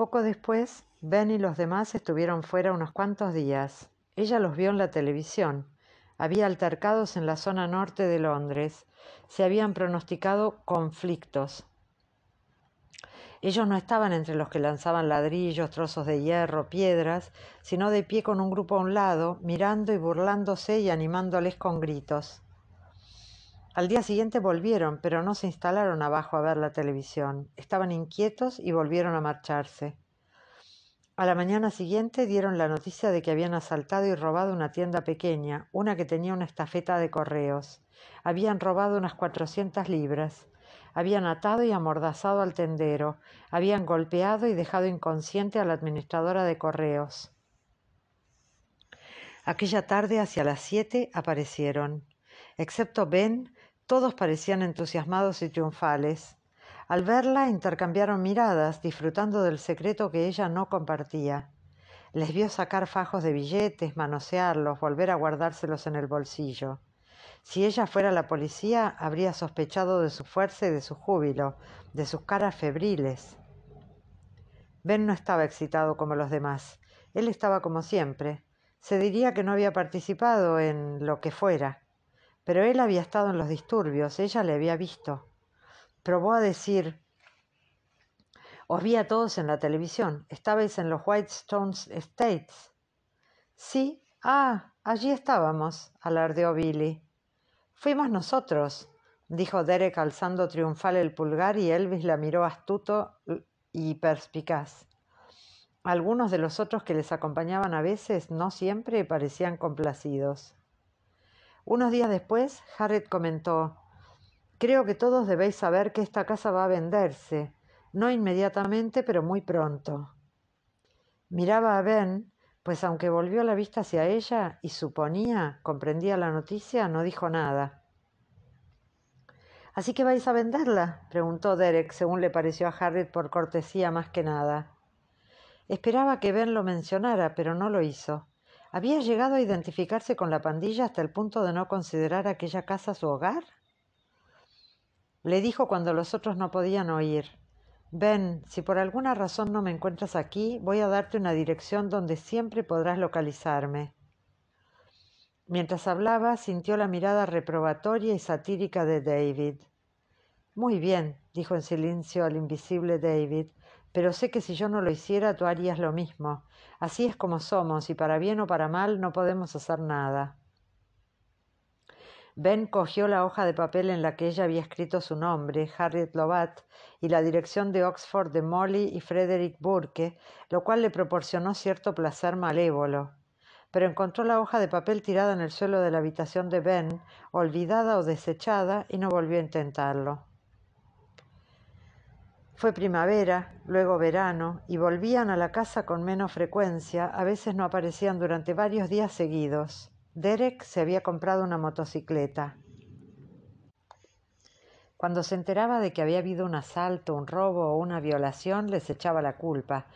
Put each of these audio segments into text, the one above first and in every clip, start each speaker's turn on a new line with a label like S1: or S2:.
S1: Poco después, Ben y los demás estuvieron fuera unos cuantos días. Ella los vio en la televisión. Había altercados en la zona norte de Londres. Se habían pronosticado conflictos. Ellos no estaban entre los que lanzaban ladrillos, trozos de hierro, piedras, sino de pie con un grupo a un lado, mirando y burlándose y animándoles con gritos. Al día siguiente volvieron, pero no se instalaron abajo a ver la televisión. Estaban inquietos y volvieron a marcharse. A la mañana siguiente dieron la noticia de que habían asaltado y robado una tienda pequeña, una que tenía una estafeta de correos. Habían robado unas cuatrocientas libras. Habían atado y amordazado al tendero. Habían golpeado y dejado inconsciente a la administradora de correos. Aquella tarde, hacia las siete, aparecieron. Excepto Ben, todos parecían entusiasmados y triunfales. Al verla intercambiaron miradas, disfrutando del secreto que ella no compartía. Les vio sacar fajos de billetes, manosearlos, volver a guardárselos en el bolsillo. Si ella fuera la policía, habría sospechado de su fuerza y de su júbilo, de sus caras febriles. Ben no estaba excitado como los demás. Él estaba como siempre. Se diría que no había participado en lo que fuera. Pero él había estado en los disturbios, ella le había visto. Probó a decir, os vi a todos en la televisión, estabais en los Stones Estates. Sí, ah, allí estábamos, alardeó Billy. Fuimos nosotros, dijo Derek alzando triunfal el pulgar y Elvis la miró astuto y perspicaz. Algunos de los otros que les acompañaban a veces, no siempre, parecían complacidos. Unos días después, Harriet comentó Creo que todos debéis saber que esta casa va a venderse, no inmediatamente, pero muy pronto. Miraba a Ben, pues aunque volvió la vista hacia ella y suponía comprendía la noticia, no dijo nada. ¿Así que vais a venderla? preguntó Derek, según le pareció a Harriet por cortesía más que nada. Esperaba que Ben lo mencionara, pero no lo hizo. ¿Había llegado a identificarse con la pandilla hasta el punto de no considerar aquella casa su hogar? Le dijo cuando los otros no podían oír. Ven, si por alguna razón no me encuentras aquí, voy a darte una dirección donde siempre podrás localizarme. Mientras hablaba, sintió la mirada reprobatoria y satírica de David. Muy bien, dijo en silencio al invisible David, pero sé que si yo no lo hiciera tú harías lo mismo. Así es como somos y para bien o para mal no podemos hacer nada. Ben cogió la hoja de papel en la que ella había escrito su nombre, Harriet Lovat, y la dirección de Oxford de Molly y Frederick Burke, lo cual le proporcionó cierto placer malévolo. Pero encontró la hoja de papel tirada en el suelo de la habitación de Ben, olvidada o desechada, y no volvió a intentarlo. Fue primavera, luego verano, y volvían a la casa con menos frecuencia, a veces no aparecían durante varios días seguidos. Derek se había comprado una motocicleta. Cuando se enteraba de que había habido un asalto, un robo o una violación, les echaba la culpa,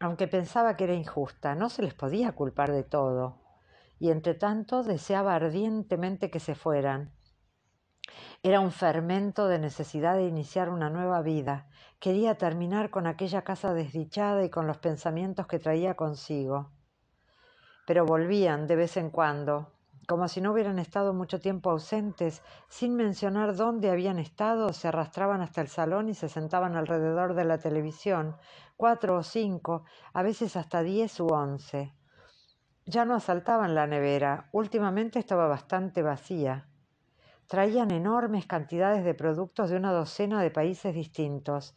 S1: aunque pensaba que era injusta, no se les podía culpar de todo. Y entre tanto deseaba ardientemente que se fueran, era un fermento de necesidad de iniciar una nueva vida. Quería terminar con aquella casa desdichada y con los pensamientos que traía consigo. Pero volvían de vez en cuando, como si no hubieran estado mucho tiempo ausentes, sin mencionar dónde habían estado, se arrastraban hasta el salón y se sentaban alrededor de la televisión, cuatro o cinco, a veces hasta diez u once. Ya no asaltaban la nevera, últimamente estaba bastante vacía. Traían enormes cantidades de productos de una docena de países distintos,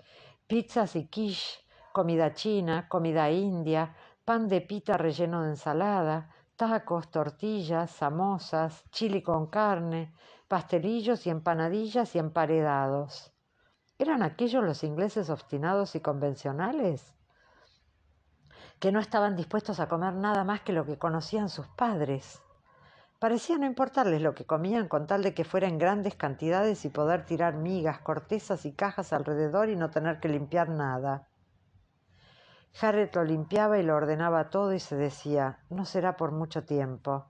S1: pizzas y quiche, comida china, comida india, pan de pita relleno de ensalada, tacos, tortillas, samosas, chili con carne, pastelillos y empanadillas y emparedados. ¿Eran aquellos los ingleses obstinados y convencionales? que no estaban dispuestos a comer nada más que lo que conocían sus padres. Parecía no importarles lo que comían con tal de que fuera en grandes cantidades y poder tirar migas, cortezas y cajas alrededor y no tener que limpiar nada. Harriet lo limpiaba y lo ordenaba todo y se decía, no será por mucho tiempo.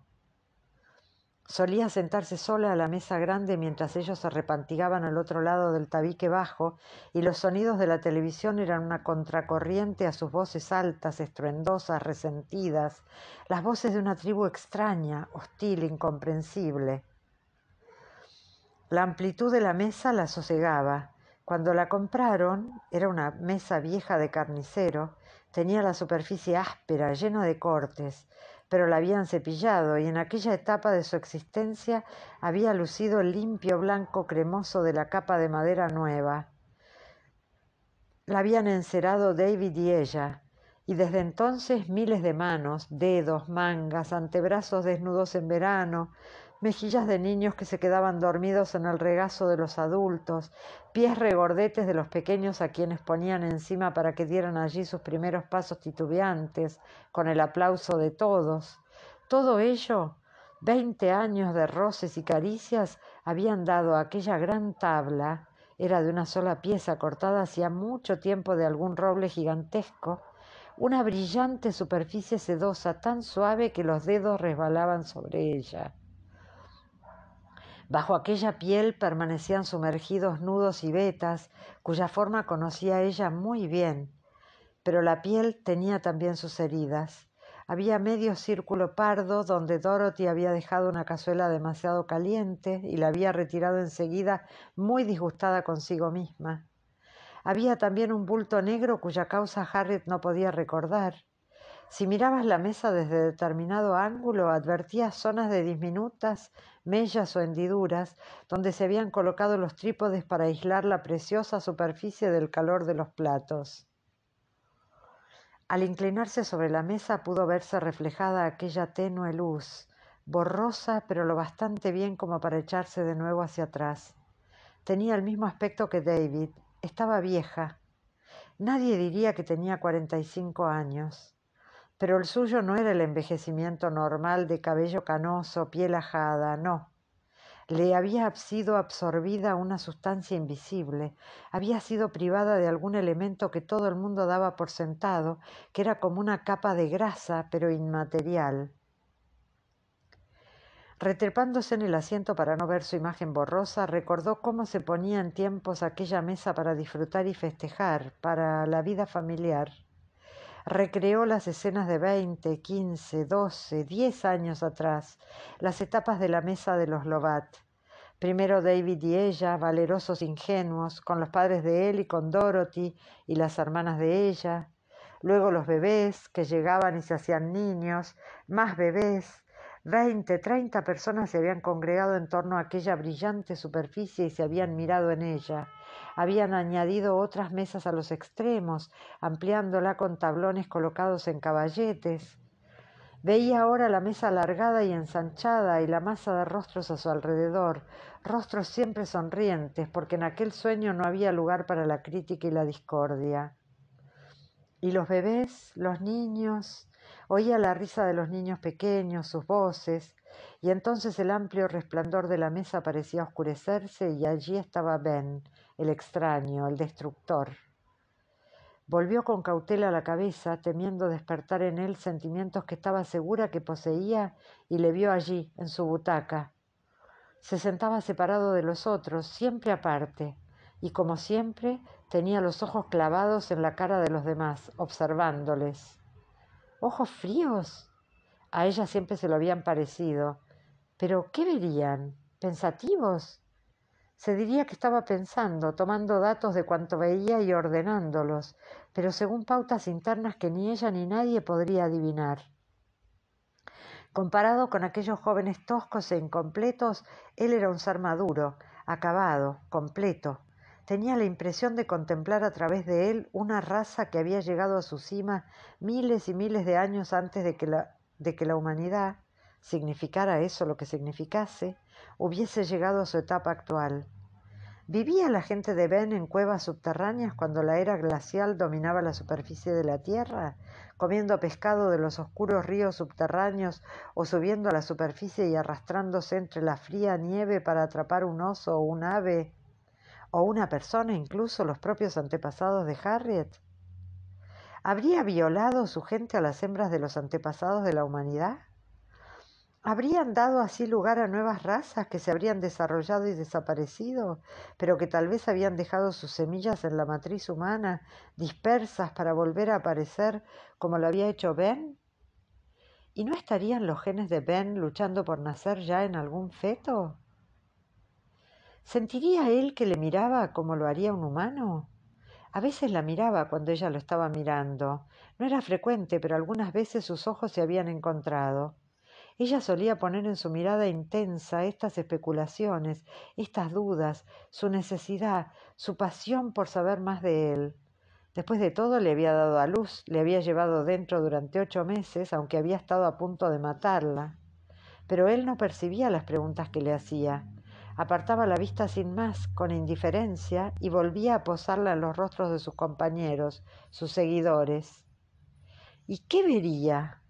S1: Solía sentarse sola a la mesa grande mientras ellos se repantigaban al otro lado del tabique bajo y los sonidos de la televisión eran una contracorriente a sus voces altas, estruendosas, resentidas, las voces de una tribu extraña, hostil, incomprensible. La amplitud de la mesa la sosegaba. Cuando la compraron, era una mesa vieja de carnicero, tenía la superficie áspera, llena de cortes, pero la habían cepillado y en aquella etapa de su existencia había lucido el limpio blanco cremoso de la capa de madera nueva. La habían encerado David y ella, y desde entonces miles de manos, dedos, mangas, antebrazos desnudos en verano, mejillas de niños que se quedaban dormidos en el regazo de los adultos, pies regordetes de los pequeños a quienes ponían encima para que dieran allí sus primeros pasos titubeantes, con el aplauso de todos. Todo ello, veinte años de roces y caricias, habían dado a aquella gran tabla, era de una sola pieza cortada hacía mucho tiempo de algún roble gigantesco, una brillante superficie sedosa tan suave que los dedos resbalaban sobre ella. Bajo aquella piel permanecían sumergidos nudos y vetas, cuya forma conocía ella muy bien. Pero la piel tenía también sus heridas. Había medio círculo pardo donde Dorothy había dejado una cazuela demasiado caliente y la había retirado enseguida muy disgustada consigo misma. Había también un bulto negro cuya causa Harriet no podía recordar. Si mirabas la mesa desde determinado ángulo, advertías zonas de disminutas mellas o hendiduras donde se habían colocado los trípodes para aislar la preciosa superficie del calor de los platos. Al inclinarse sobre la mesa pudo verse reflejada aquella tenue luz, borrosa pero lo bastante bien como para echarse de nuevo hacia atrás. Tenía el mismo aspecto que David, estaba vieja. Nadie diría que tenía cinco años. Pero el suyo no era el envejecimiento normal de cabello canoso, piel ajada, no. Le había sido absorbida una sustancia invisible, había sido privada de algún elemento que todo el mundo daba por sentado, que era como una capa de grasa, pero inmaterial. Retrepándose en el asiento para no ver su imagen borrosa, recordó cómo se ponía en tiempos aquella mesa para disfrutar y festejar, para la vida familiar recreó las escenas de 20, 15, 12, 10 años atrás, las etapas de la mesa de los Lovat. Primero David y ella, valerosos ingenuos, con los padres de él y con Dorothy y las hermanas de ella. Luego los bebés, que llegaban y se hacían niños, más bebés, Veinte, treinta personas se habían congregado en torno a aquella brillante superficie y se habían mirado en ella. Habían añadido otras mesas a los extremos, ampliándola con tablones colocados en caballetes. Veía ahora la mesa alargada y ensanchada y la masa de rostros a su alrededor, rostros siempre sonrientes, porque en aquel sueño no había lugar para la crítica y la discordia. Y los bebés, los niños, oía la risa de los niños pequeños, sus voces, y entonces el amplio resplandor de la mesa parecía oscurecerse y allí estaba Ben, el extraño, el destructor. Volvió con cautela la cabeza, temiendo despertar en él sentimientos que estaba segura que poseía, y le vio allí, en su butaca. Se sentaba separado de los otros, siempre aparte, y como siempre Tenía los ojos clavados en la cara de los demás, observándoles. Ojos fríos. A ella siempre se lo habían parecido. Pero, ¿qué verían? ¿Pensativos? Se diría que estaba pensando, tomando datos de cuanto veía y ordenándolos, pero según pautas internas que ni ella ni nadie podría adivinar. Comparado con aquellos jóvenes toscos e incompletos, él era un ser maduro, acabado, completo, Tenía la impresión de contemplar a través de él una raza que había llegado a su cima miles y miles de años antes de que la, de que la humanidad, significara eso lo que significase, hubiese llegado a su etapa actual. ¿Vivía la gente de Ben en cuevas subterráneas cuando la era glacial dominaba la superficie de la Tierra, comiendo pescado de los oscuros ríos subterráneos o subiendo a la superficie y arrastrándose entre la fría nieve para atrapar un oso o un ave o una persona, incluso los propios antepasados de Harriet? ¿Habría violado su gente a las hembras de los antepasados de la humanidad? ¿Habrían dado así lugar a nuevas razas que se habrían desarrollado y desaparecido, pero que tal vez habían dejado sus semillas en la matriz humana, dispersas para volver a aparecer como lo había hecho Ben? ¿Y no estarían los genes de Ben luchando por nacer ya en algún feto? ¿Sentiría él que le miraba como lo haría un humano? A veces la miraba cuando ella lo estaba mirando. No era frecuente, pero algunas veces sus ojos se habían encontrado. Ella solía poner en su mirada intensa estas especulaciones, estas dudas, su necesidad, su pasión por saber más de él. Después de todo le había dado a luz, le había llevado dentro durante ocho meses, aunque había estado a punto de matarla. Pero él no percibía las preguntas que le hacía apartaba la vista sin más, con indiferencia, y volvía a posarla en los rostros de sus compañeros, sus seguidores. ¿Y qué vería?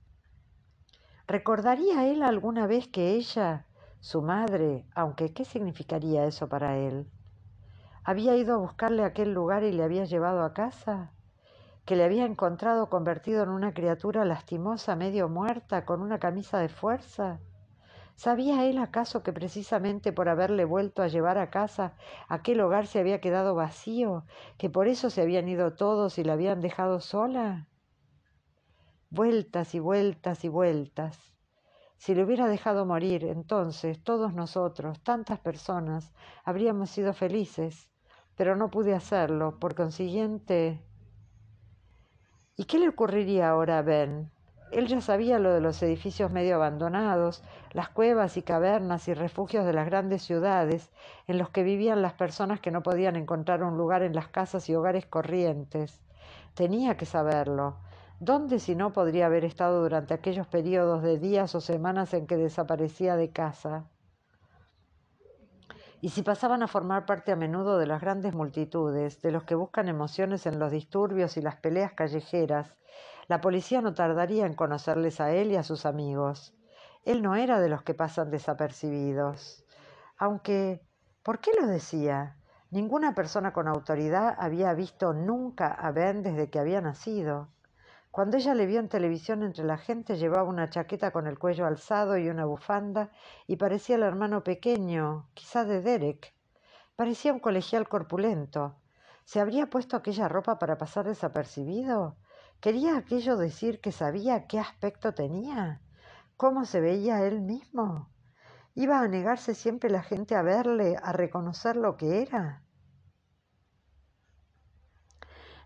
S1: ¿Recordaría él alguna vez que ella, su madre, aunque qué significaría eso para él? ¿Había ido a buscarle a aquel lugar y le había llevado a casa? ¿Que le había encontrado convertido en una criatura lastimosa, medio muerta, con una camisa de fuerza? ¿Sabía él acaso que precisamente por haberle vuelto a llevar a casa aquel hogar se había quedado vacío, que por eso se habían ido todos y la habían dejado sola? Vueltas y vueltas y vueltas. Si le hubiera dejado morir, entonces todos nosotros, tantas personas, habríamos sido felices, pero no pude hacerlo, por consiguiente... ¿Y qué le ocurriría ahora a Ben? Él ya sabía lo de los edificios medio abandonados, las cuevas y cavernas y refugios de las grandes ciudades, en los que vivían las personas que no podían encontrar un lugar en las casas y hogares corrientes. Tenía que saberlo. ¿Dónde si no podría haber estado durante aquellos periodos de días o semanas en que desaparecía de casa? y si pasaban a formar parte a menudo de las grandes multitudes, de los que buscan emociones en los disturbios y las peleas callejeras, la policía no tardaría en conocerles a él y a sus amigos. Él no era de los que pasan desapercibidos. Aunque, ¿por qué lo decía? Ninguna persona con autoridad había visto nunca a Ben desde que había nacido. Cuando ella le vio en televisión entre la gente, llevaba una chaqueta con el cuello alzado y una bufanda, y parecía el hermano pequeño, quizá de Derek. Parecía un colegial corpulento. ¿Se habría puesto aquella ropa para pasar desapercibido? ¿Quería aquello decir que sabía qué aspecto tenía? ¿Cómo se veía él mismo? ¿Iba a negarse siempre la gente a verle, a reconocer lo que era?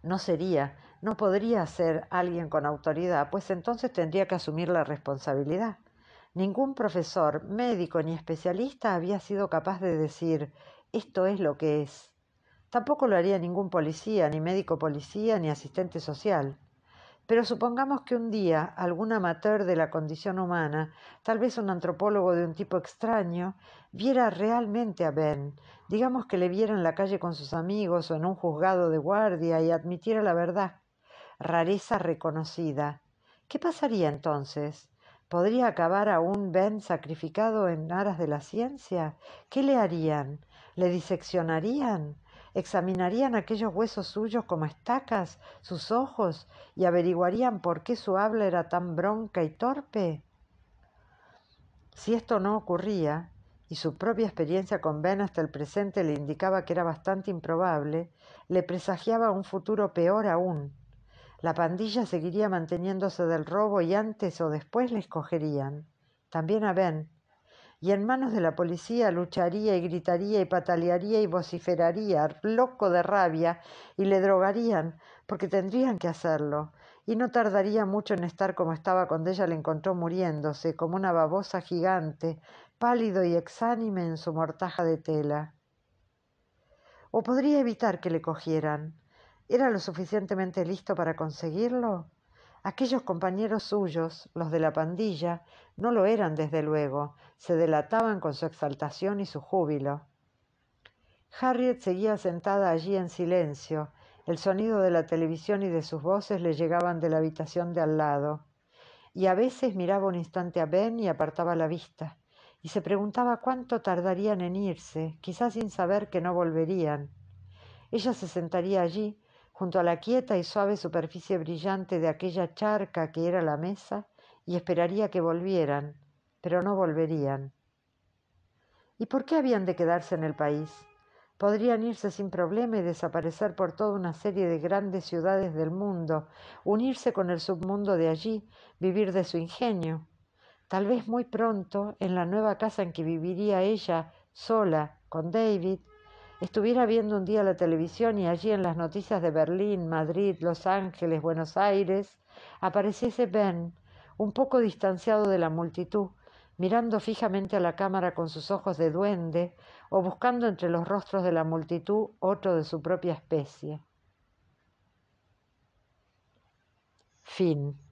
S1: No sería, no podría ser alguien con autoridad, pues entonces tendría que asumir la responsabilidad. Ningún profesor, médico ni especialista había sido capaz de decir esto es lo que es. Tampoco lo haría ningún policía, ni médico policía, ni asistente social. Pero supongamos que un día algún amateur de la condición humana, tal vez un antropólogo de un tipo extraño, viera realmente a Ben, digamos que le viera en la calle con sus amigos o en un juzgado de guardia y admitiera la verdad, rareza reconocida. ¿Qué pasaría entonces? ¿Podría acabar a un Ben sacrificado en aras de la ciencia? ¿Qué le harían? ¿Le diseccionarían? examinarían aquellos huesos suyos como estacas, sus ojos, y averiguarían por qué su habla era tan bronca y torpe. Si esto no ocurría, y su propia experiencia con Ben hasta el presente le indicaba que era bastante improbable, le presagiaba un futuro peor aún. La pandilla seguiría manteniéndose del robo y antes o después le escogerían. También a Ben, y en manos de la policía lucharía y gritaría y patalearía y vociferaría, loco de rabia, y le drogarían, porque tendrían que hacerlo. Y no tardaría mucho en estar como estaba cuando ella le encontró muriéndose, como una babosa gigante, pálido y exánime en su mortaja de tela. O podría evitar que le cogieran. ¿Era lo suficientemente listo para conseguirlo? Aquellos compañeros suyos, los de la pandilla, no lo eran desde luego, se delataban con su exaltación y su júbilo. Harriet seguía sentada allí en silencio, el sonido de la televisión y de sus voces le llegaban de la habitación de al lado, y a veces miraba un instante a Ben y apartaba la vista, y se preguntaba cuánto tardarían en irse, quizás sin saber que no volverían. Ella se sentaría allí, junto a la quieta y suave superficie brillante de aquella charca que era la mesa, y esperaría que volvieran, pero no volverían. ¿Y por qué habían de quedarse en el país? Podrían irse sin problema y desaparecer por toda una serie de grandes ciudades del mundo, unirse con el submundo de allí, vivir de su ingenio. Tal vez muy pronto, en la nueva casa en que viviría ella, sola, con David, estuviera viendo un día la televisión y allí en las noticias de Berlín, Madrid, Los Ángeles, Buenos Aires, apareciese Ben, un poco distanciado de la multitud, mirando fijamente a la cámara con sus ojos de duende o buscando entre los rostros de la multitud otro de su propia especie. Fin.